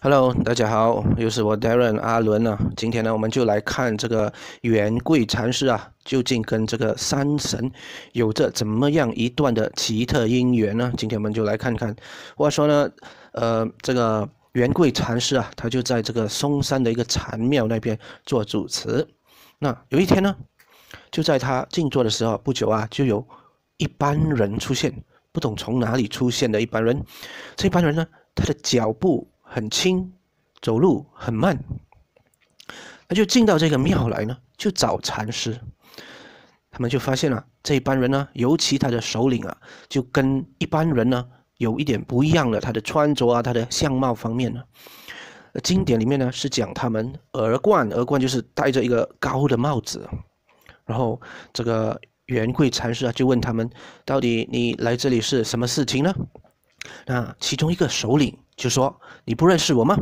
Hello，大家好，又是我 Darren 阿伦啊。今天呢，我们就来看这个圆贵禅师啊，究竟跟这个山神有着怎么样一段的奇特姻缘呢？今天我们就来看看。话说呢，呃，这个圆贵禅师啊，他就在这个嵩山的一个禅庙那边做主持。那有一天呢，就在他静坐的时候，不久啊，就有一班人出现，不懂从哪里出现的一班人。这一班人呢，他的脚步。很轻，走路很慢，他就进到这个庙来呢，就找禅师。他们就发现了这帮人呢，尤其他的首领啊，就跟一般人呢有一点不一样了。他的穿着啊，他的相貌方面呢，经典里面呢是讲他们耳冠，耳冠就是戴着一个高的帽子。然后这个圆贵禅师啊，就问他们，到底你来这里是什么事情呢？那其中一个首领就说：“你不认识我吗？”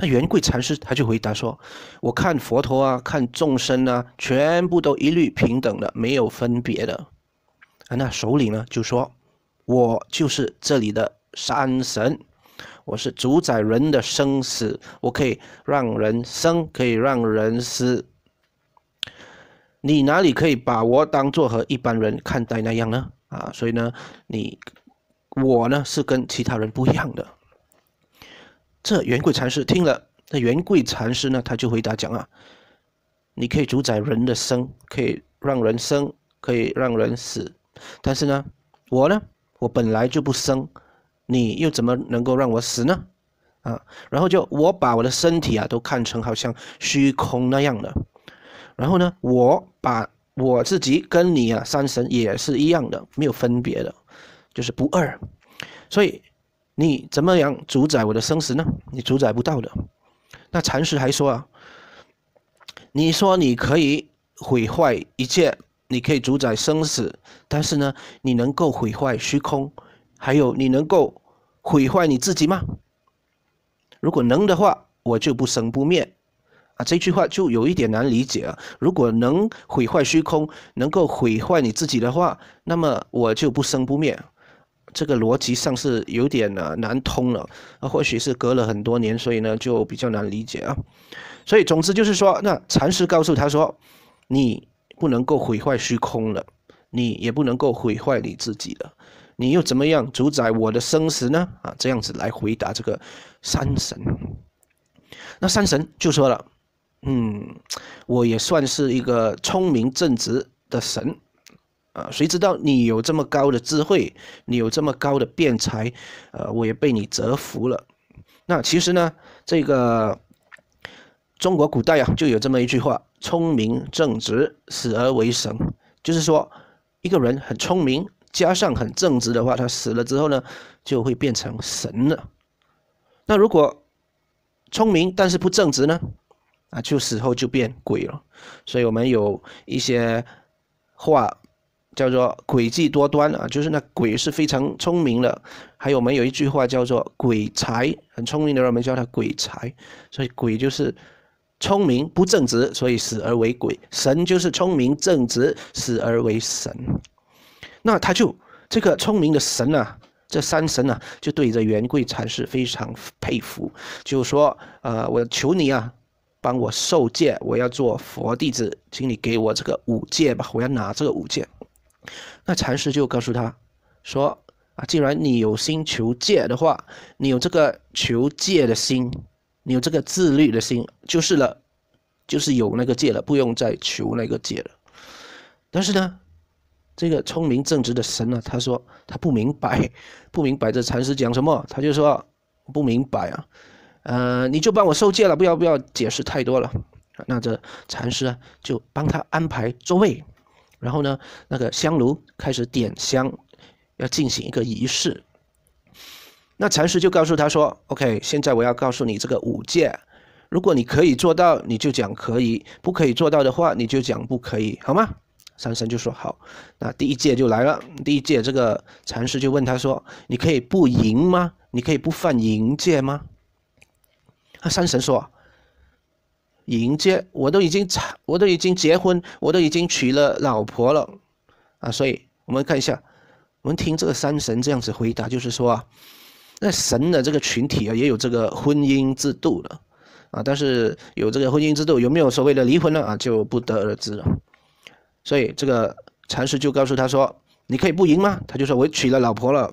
那圆贵禅师他就回答说：“我看佛陀啊，看众生啊，全部都一律平等的，没有分别的。”啊，那首领呢就说：“我就是这里的山神，我是主宰人的生死，我可以让人生，可以让人死。你哪里可以把我当做和一般人看待那样呢？啊，所以呢，你。”我呢是跟其他人不一样的。这圆贵禅师听了，那圆贵禅师呢他就回答讲啊，你可以主宰人的生，可以让人生，可以让人死，但是呢，我呢，我本来就不生，你又怎么能够让我死呢？啊，然后就我把我的身体啊都看成好像虚空那样的，然后呢，我把我自己跟你啊三神也是一样的，没有分别的。就是不二，所以你怎么样主宰我的生死呢？你主宰不到的。那禅师还说啊，你说你可以毁坏一切，你可以主宰生死，但是呢，你能够毁坏虚空，还有你能够毁坏你自己吗？如果能的话，我就不生不灭啊。这句话就有一点难理解了。如果能毁坏虚空，能够毁坏你自己的话，那么我就不生不灭。这个逻辑上是有点呢难通了，啊，或许是隔了很多年，所以呢就比较难理解啊。所以总之就是说，那禅师告诉他说，你不能够毁坏虚空了，你也不能够毁坏你自己了，你又怎么样主宰我的生死呢？啊，这样子来回答这个山神。那山神就说了，嗯，我也算是一个聪明正直的神。啊，谁知道你有这么高的智慧，你有这么高的辩才，呃，我也被你折服了。那其实呢，这个中国古代啊，就有这么一句话：“聪明正直，死而为神。”就是说，一个人很聪明，加上很正直的话，他死了之后呢，就会变成神了。那如果聪明但是不正直呢，啊，就死后就变鬼了。所以，我们有一些话。叫做诡计多端啊，就是那鬼是非常聪明的。还有我们有一句话叫做“鬼才”，很聪明的人我们叫他“鬼才”。所以鬼就是聪明不正直，所以死而为鬼；神就是聪明正直，死而为神。那他就这个聪明的神啊，这三神啊，就对着元贵禅师非常佩服，就说：“呃，我求你啊，帮我受戒，我要做佛弟子，请你给我这个五戒吧，我要拿这个五戒。”那禅师就告诉他，说啊，既然你有心求戒的话，你有这个求戒的心，你有这个自律的心，就是了，就是有那个戒了，不用再求那个戒了。但是呢，这个聪明正直的神呢，他说他不明白，不明白这禅师讲什么，他就说不明白啊，呃，你就帮我受戒了，不要不要解释太多了。那这禅师啊，就帮他安排座位。然后呢，那个香炉开始点香，要进行一个仪式。那禅师就告诉他说：“OK，现在我要告诉你这个五戒，如果你可以做到，你就讲可以；不可以做到的话，你就讲不可以，好吗？”三神就说：“好。”那第一戒就来了。第一戒，这个禅师就问他说：“你可以不淫吗？你可以不犯淫戒吗？”那山神说。迎接我都已经，我都已经结婚，我都已经娶了老婆了，啊，所以我们看一下，我们听这个三神这样子回答，就是说啊，那神的这个群体啊，也有这个婚姻制度了，啊，但是有这个婚姻制度，有没有所谓的离婚呢？啊，就不得而知了。所以这个禅师就告诉他说，你可以不赢吗？他就说我娶了老婆了，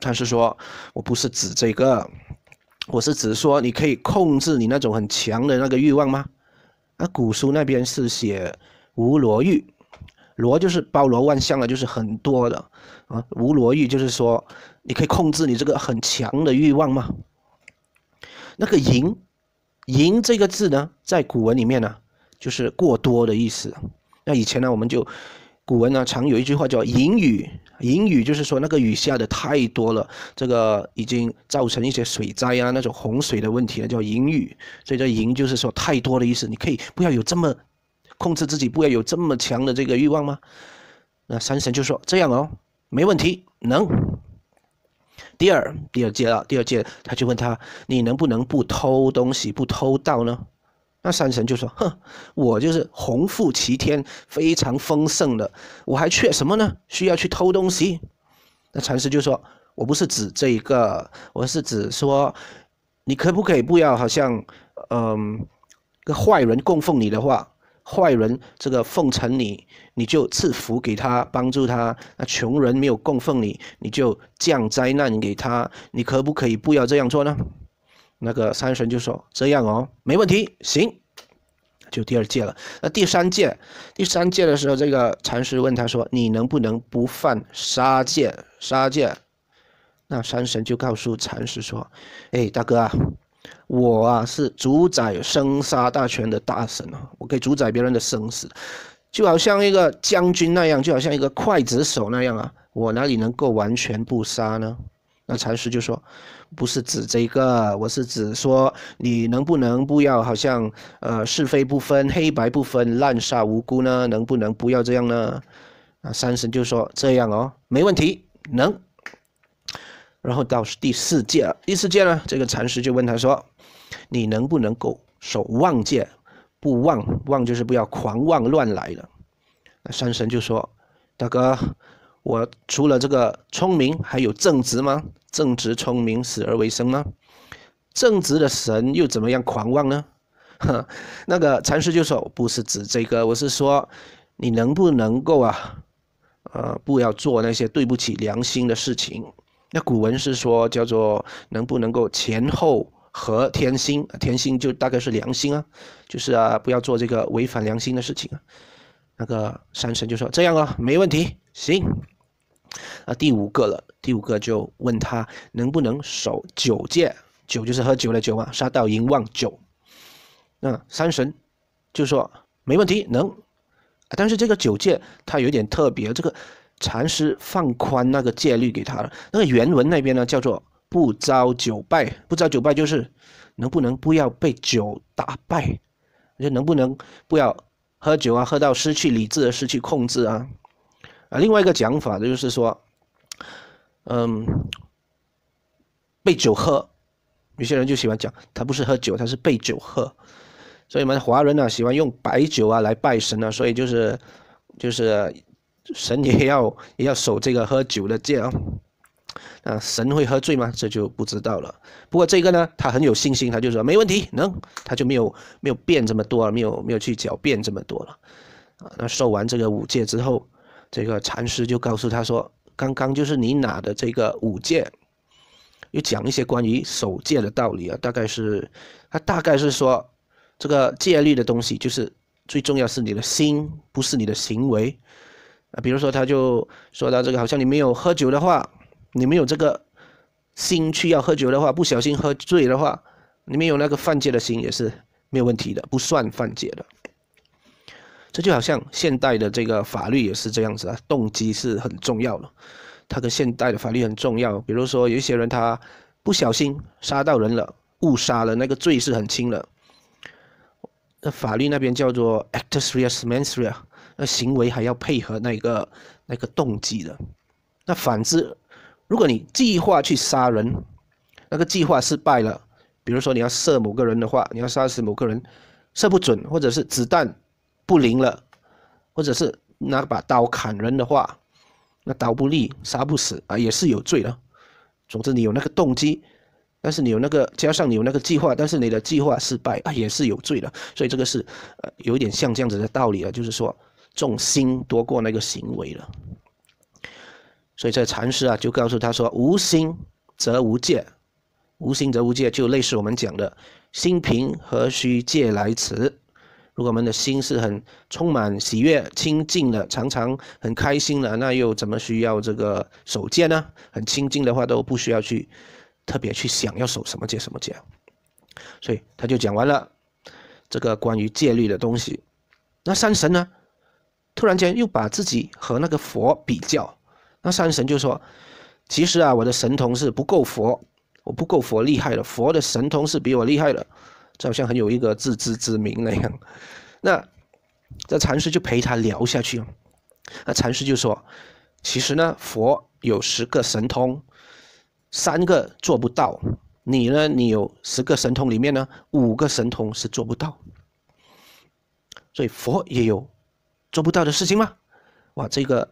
禅师说我不是指这个。我是指说，你可以控制你那种很强的那个欲望吗？那古书那边是写无罗欲，罗就是包罗万象了，就是很多的啊。无罗欲就是说，你可以控制你这个很强的欲望吗？那个淫，淫这个字呢，在古文里面呢，就是过多的意思。那以前呢，我们就。古文呢，常有一句话叫“淫雨”，淫雨就是说那个雨下的太多了，这个已经造成一些水灾啊，那种洪水的问题了，叫淫雨。所以这淫就是说太多的意思。你可以不要有这么控制自己，不要有这么强的这个欲望吗？那三神就说这样哦，没问题，能。第二，第二阶啊，第二阶，他就问他，你能不能不偷东西，不偷盗呢？那山神就说：“哼，我就是洪福齐天，非常丰盛的，我还缺什么呢？需要去偷东西？”那禅师就说：“我不是指这一个，我是指说，你可不可以不要好像，嗯，个坏人供奉你的话，坏人这个奉承你，你就赐福给他，帮助他；那穷人没有供奉你，你就降灾难给他，你可不可以不要这样做呢？”那个山神就说：“这样哦，没问题，行，就第二届了。那第三届，第三届的时候，这个禅师问他说：‘你能不能不犯杀戒？杀戒？’那山神就告诉禅师说：‘哎，大哥啊，我啊是主宰生杀大权的大神啊，我可以主宰别人的生死，就好像一个将军那样，就好像一个刽子手那样啊，我哪里能够完全不杀呢？’那禅师就说。”不是指这个，我是指说你能不能不要好像呃是非不分、黑白不分、滥杀无辜呢？能不能不要这样呢？啊，山神就说这样哦，没问题，能。然后到第四戒，第四戒呢，这个禅师就问他说，你能不能够守妄戒？不妄，妄就是不要狂妄乱来了。那山神就说，大哥。我除了这个聪明，还有正直吗？正直、聪明，死而为生吗？正直的神又怎么样狂妄呢？哈，那个禅师就说：“不是指这个，我是说你能不能够啊，呃，不要做那些对不起良心的事情。”那古文是说叫做“能不能够前后合天心”，天心就大概是良心啊，就是啊，不要做这个违反良心的事情啊。那个山神就说：“这样啊，没问题，行。”啊，第五个了，第五个就问他能不能守九戒，九就是喝酒的酒嘛，杀到淫妄酒。那三神就说没问题，能。但是这个九戒他有点特别，这个禅师放宽那个戒律给他了。那个原文那边呢叫做不遭酒拜，不遭酒拜就是能不能不要被酒打败，就能不能不要喝酒啊，喝到失去理智、失去控制啊。啊，另外一个讲法，就是说，嗯，被酒喝，有些人就喜欢讲，他不是喝酒，他是被酒喝，所以我们华人呢喜欢用白酒啊来拜神啊，所以就是就是神也要也要守这个喝酒的戒啊，啊，神会喝醉吗？这就不知道了。不过这个呢，他很有信心，他就说没问题，能，他就没有没有变这么多了，没有没有去狡辩这么多了啊。那受完这个五戒之后。这个禅师就告诉他说：“刚刚就是你拿的这个五戒，又讲一些关于守戒的道理啊。大概是，他大概是说，这个戒律的东西，就是最重要是你的心，不是你的行为啊。比如说，他就说到这个，好像你没有喝酒的话，你没有这个心去要喝酒的话，不小心喝醉的话，你没有那个犯戒的心，也是没有问题的，不算犯戒的。”这就好像现代的这个法律也是这样子啊，动机是很重要的，它跟现代的法律很重要。比如说有一些人他不小心杀到人了，误杀了，那个罪是很轻的。那法律那边叫做 actus reus mens rea，那行为还要配合那个那个动机的。那反之，如果你计划去杀人，那个计划失败了。比如说你要射某个人的话，你要杀死某个人，射不准，或者是子弹。不灵了，或者是拿把刀砍人的话，那刀不利，杀不死啊，也是有罪的。总之，你有那个动机，但是你有那个加上你有那个计划，但是你的计划失败，也是有罪的。所以这个是呃，有一点像这样子的道理了，就是说，重心多过那个行为了。所以这禅师啊，就告诉他说：无心则无戒，无心则无戒，就类似我们讲的“心平何须戒来持”。如果我们的心是很充满喜悦、清净的，常常很开心的，那又怎么需要这个守戒呢？很清净的话，都不需要去特别去想要守什么戒、什么戒。所以他就讲完了这个关于戒律的东西。那三神呢，突然间又把自己和那个佛比较。那三神就说：“其实啊，我的神通是不够佛，我不够佛厉害的。佛的神通是比我厉害的。”就好像很有一个自知之明那样，那这禅师就陪他聊下去。那禅师就说：“其实呢，佛有十个神通，三个做不到。你呢，你有十个神通里面呢，五个神通是做不到。所以佛也有做不到的事情吗？哇！这个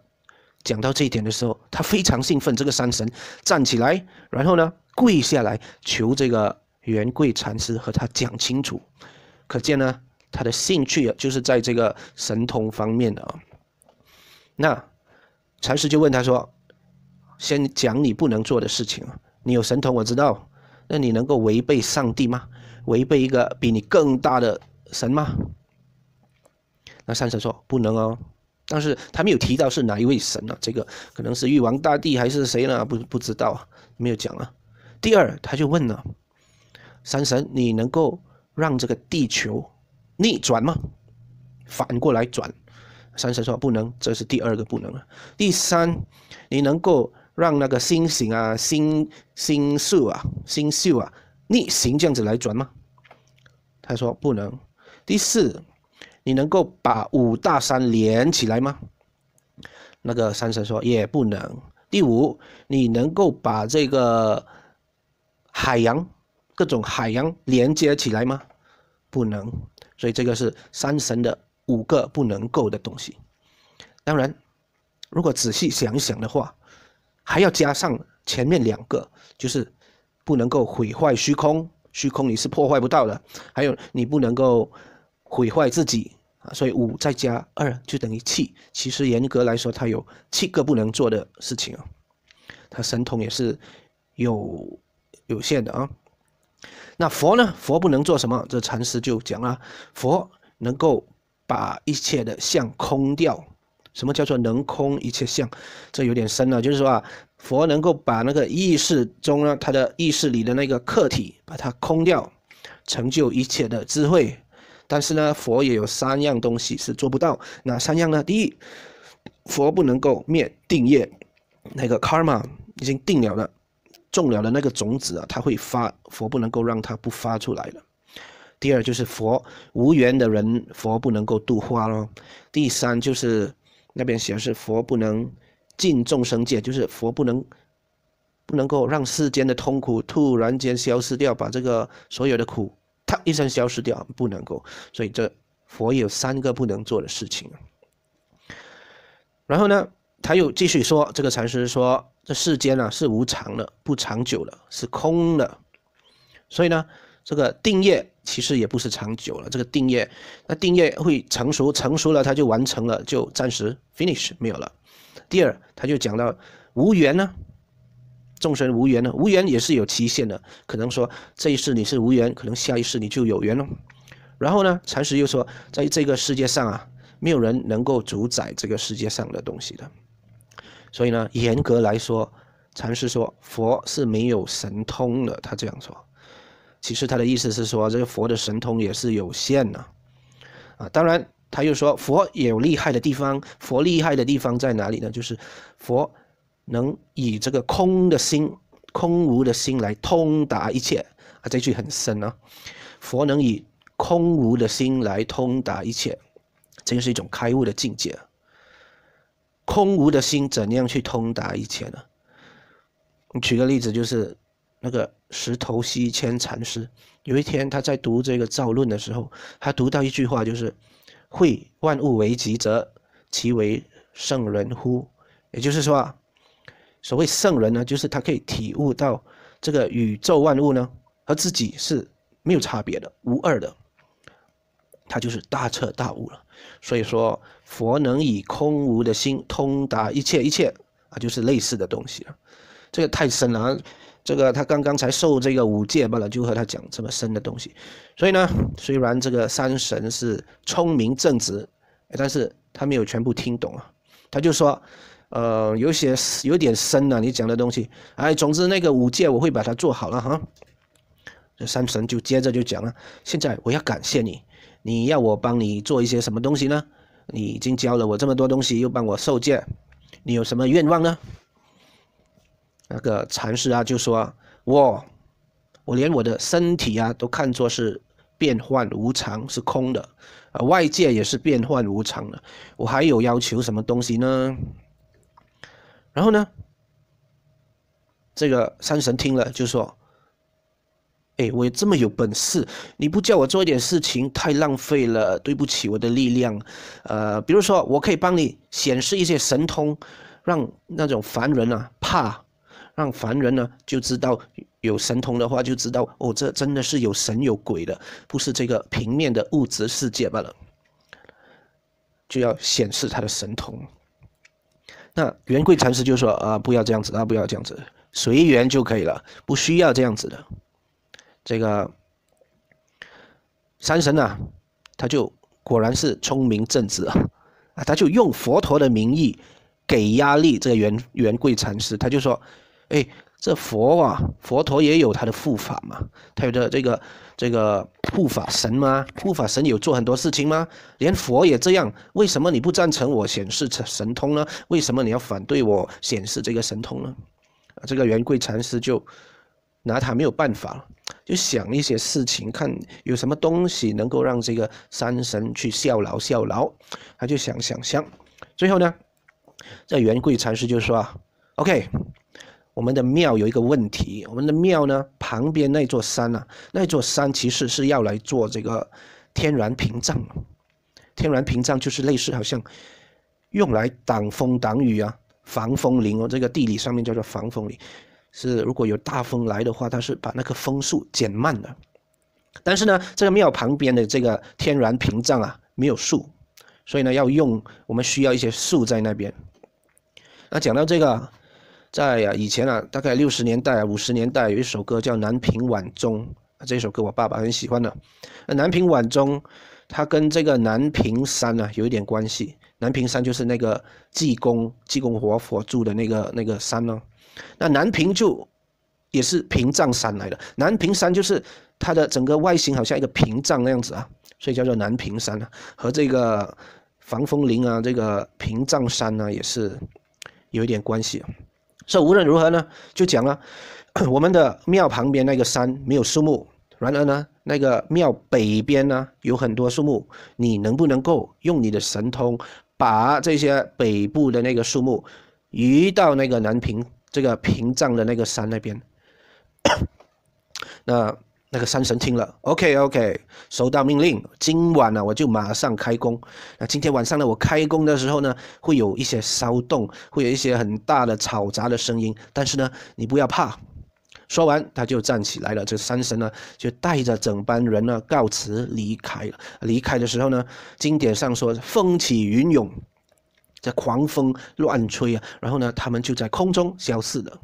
讲到这一点的时候，他非常兴奋。这个山神站起来，然后呢跪下来求这个。”圆贵禅师和他讲清楚，可见呢，他的兴趣就是在这个神通方面的啊。那禅师就问他说：“先讲你不能做的事情，你有神通我知道，那你能够违背上帝吗？违背一个比你更大的神吗？”那三神说：“不能哦。”但是他没有提到是哪一位神呢？这个可能是玉皇大帝还是谁呢？不不知道没有讲啊。第二，他就问了。山神，你能够让这个地球逆转吗？反过来转？山神说不能。这是第二个不能了。第三，你能够让那个星星啊、星星宿啊、星宿啊逆行这样子来转吗？他说不能。第四，你能够把五大山连起来吗？那个山神说也不能。第五，你能够把这个海洋？各种海洋连接起来吗？不能，所以这个是山神的五个不能够的东西。当然，如果仔细想一想的话，还要加上前面两个，就是不能够毁坏虚空，虚空你是破坏不到的。还有，你不能够毁坏自己啊。所以五再加二就等于七。其实严格来说，它有七个不能做的事情啊。它神通也是有有限的啊。那佛呢？佛不能做什么？这禅师就讲了，佛能够把一切的相空掉。什么叫做能空一切相？这有点深了。就是说啊，佛能够把那个意识中呢，他的意识里的那个客体，把它空掉，成就一切的智慧。但是呢，佛也有三样东西是做不到。哪三样呢？第一，佛不能够灭定业，那个 karma 已经定了的。种了的那个种子啊，它会发佛不能够让它不发出来了。第二就是佛无缘的人，佛不能够度化咯。第三就是那边写是佛不能尽众生界，就是佛不能不能够让世间的痛苦突然间消失掉，把这个所有的苦，他一声消失掉，不能够。所以这佛有三个不能做的事情然后呢？他又继续说：“这个禅师说，这世间呢是无常的，不长久的，是空的。所以呢，这个定业其实也不是长久了。这个定业，那定业会成熟，成熟了它就完成了，就暂时 finish 没有了。第二，他就讲到无缘呢，众生无缘呢，无缘也是有期限的。可能说这一世你是无缘，可能下一世你就有缘了。然后呢，禅师又说，在这个世界上啊，没有人能够主宰这个世界上的东西的。”所以呢，严格来说，禅师说佛是没有神通的，他这样说。其实他的意思是说，这个佛的神通也是有限的、啊，当然他又说佛也有厉害的地方。佛厉害的地方在哪里呢？就是佛能以这个空的心、空无的心来通达一切。啊，这句很深啊。佛能以空无的心来通达一切，这就是一种开悟的境界。空无的心怎样去通达一切呢？你举个例子，就是那个石头西迁禅师，有一天他在读这个《造论》的时候，他读到一句话，就是“会万物为极则其为圣人乎？”也就是说啊，所谓圣人呢，就是他可以体悟到这个宇宙万物呢和自己是没有差别的、无二的，他就是大彻大悟了。所以说，佛能以空无的心通达一切一切啊，就是类似的东西了。这个太深了，这个他刚刚才受这个五戒罢了，就和他讲这么深的东西。所以呢，虽然这个三神是聪明正直，但是他没有全部听懂啊。他就说，呃，有些有点深了，你讲的东西，哎，总之那个五戒我会把它做好了哈。这三神就接着就讲了，现在我要感谢你。你要我帮你做一些什么东西呢？你已经教了我这么多东西，又帮我授戒，你有什么愿望呢？那个禅师啊，就说：我，我连我的身体啊，都看作是变幻无常，是空的，呃，外界也是变幻无常的，我还有要求什么东西呢？然后呢，这个山神听了就说。哎，我这么有本事，你不叫我做一点事情，太浪费了。对不起，我的力量。呃，比如说，我可以帮你显示一些神通，让那种凡人啊怕，让凡人呢就知道有神通的话，就知道哦，这真的是有神有鬼的，不是这个平面的物质世界罢了。就要显示他的神通。那圆规禅师就说啊，不要这样子啊，不要这样子，随缘就可以了，不需要这样子的。这个山神呢，他就果然是聪明正直啊，他就用佛陀的名义给压力。这个圆圆贵禅师，他就说：“哎，这佛啊，佛陀也有他的护法嘛，他有的这个这个护法神吗？护法神有做很多事情吗？连佛也这样，为什么你不赞成我显示神通呢？为什么你要反对我显示这个神通呢？”啊，这个圆贵禅师就。拿他没有办法了，就想一些事情，看有什么东西能够让这个山神去效劳效劳。他就想想想，最后呢，这圆贵禅师就说：“OK，我们的庙有一个问题，我们的庙呢旁边那座山啊，那座山其实是要来做这个天然屏障，天然屏障就是类似好像用来挡风挡雨啊，防风林哦，这个地理上面叫做防风林。”是，如果有大风来的话，它是把那个风速减慢的。但是呢，这个庙旁边的这个天然屏障啊，没有树，所以呢，要用我们需要一些树在那边。那讲到这个，在啊以前啊，大概六十年代、五十年代有一首歌叫《南屏晚钟》，这首歌我爸爸很喜欢的。《南屏晚钟》它跟这个南屏山呢有一点关系，南屏山就是那个济公、济公活佛住的那个那个山呢。那南屏就也是屏障山来的，南屏山就是它的整个外形好像一个屏障那样子啊，所以叫做南屏山啊，和这个防风林啊，这个屏障山呢也是有一点关系。所以无论如何呢，就讲了 我们的庙旁边那个山没有树木，然而呢，那个庙北边呢有很多树木，你能不能够用你的神通把这些北部的那个树木移到那个南屏？这个屏障的那个山那边，那那个山神听了，OK OK，收到命令，今晚呢我就马上开工。那今天晚上呢，我开工的时候呢，会有一些骚动，会有一些很大的吵杂的声音。但是呢，你不要怕。说完，他就站起来了。这山神呢，就带着整班人呢告辞离开了。离开的时候呢，经典上说风起云涌。在狂风乱吹啊，然后呢，他们就在空中消失了。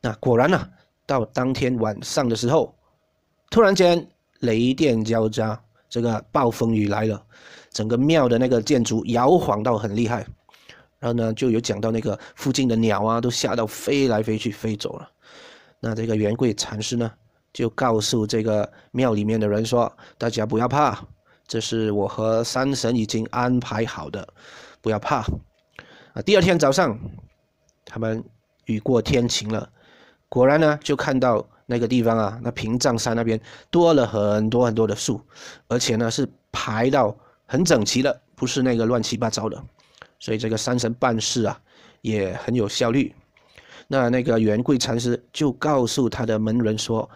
那果然呢，到当天晚上的时候，突然间雷电交加，这个暴风雨来了，整个庙的那个建筑摇晃到很厉害。然后呢，就有讲到那个附近的鸟啊，都吓到飞来飞去，飞走了。那这个圆贵禅师呢，就告诉这个庙里面的人说：“大家不要怕，这是我和山神已经安排好的。”不要怕，啊！第二天早上，他们雨过天晴了，果然呢，就看到那个地方啊，那平障山那边多了很多很多的树，而且呢是排到很整齐的，不是那个乱七八糟的。所以这个山神办事啊，也很有效率。那那个圆贵禅师就告诉他的门人说，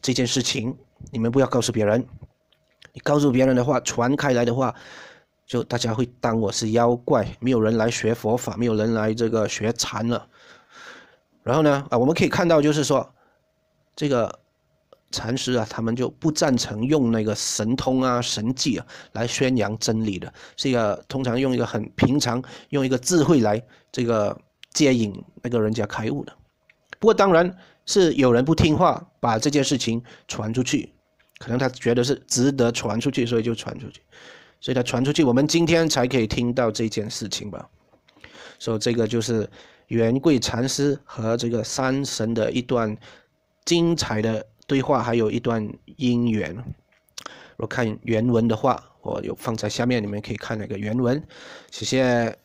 这件事情你们不要告诉别人，你告诉别人的话，传开来的话。就大家会当我是妖怪，没有人来学佛法，没有人来这个学禅了。然后呢，啊，我们可以看到，就是说，这个禅师啊，他们就不赞成用那个神通啊、神迹啊来宣扬真理的，是一个通常用一个很平常、用一个智慧来这个接引那个人家开悟的。不过，当然是有人不听话，把这件事情传出去，可能他觉得是值得传出去，所以就传出去。所以它传出去，我们今天才可以听到这件事情吧。所以这个就是圆贵禅师和这个山神的一段精彩的对话，还有一段姻缘。我看原文的话，我有放在下面，你们可以看那个原文。谢谢。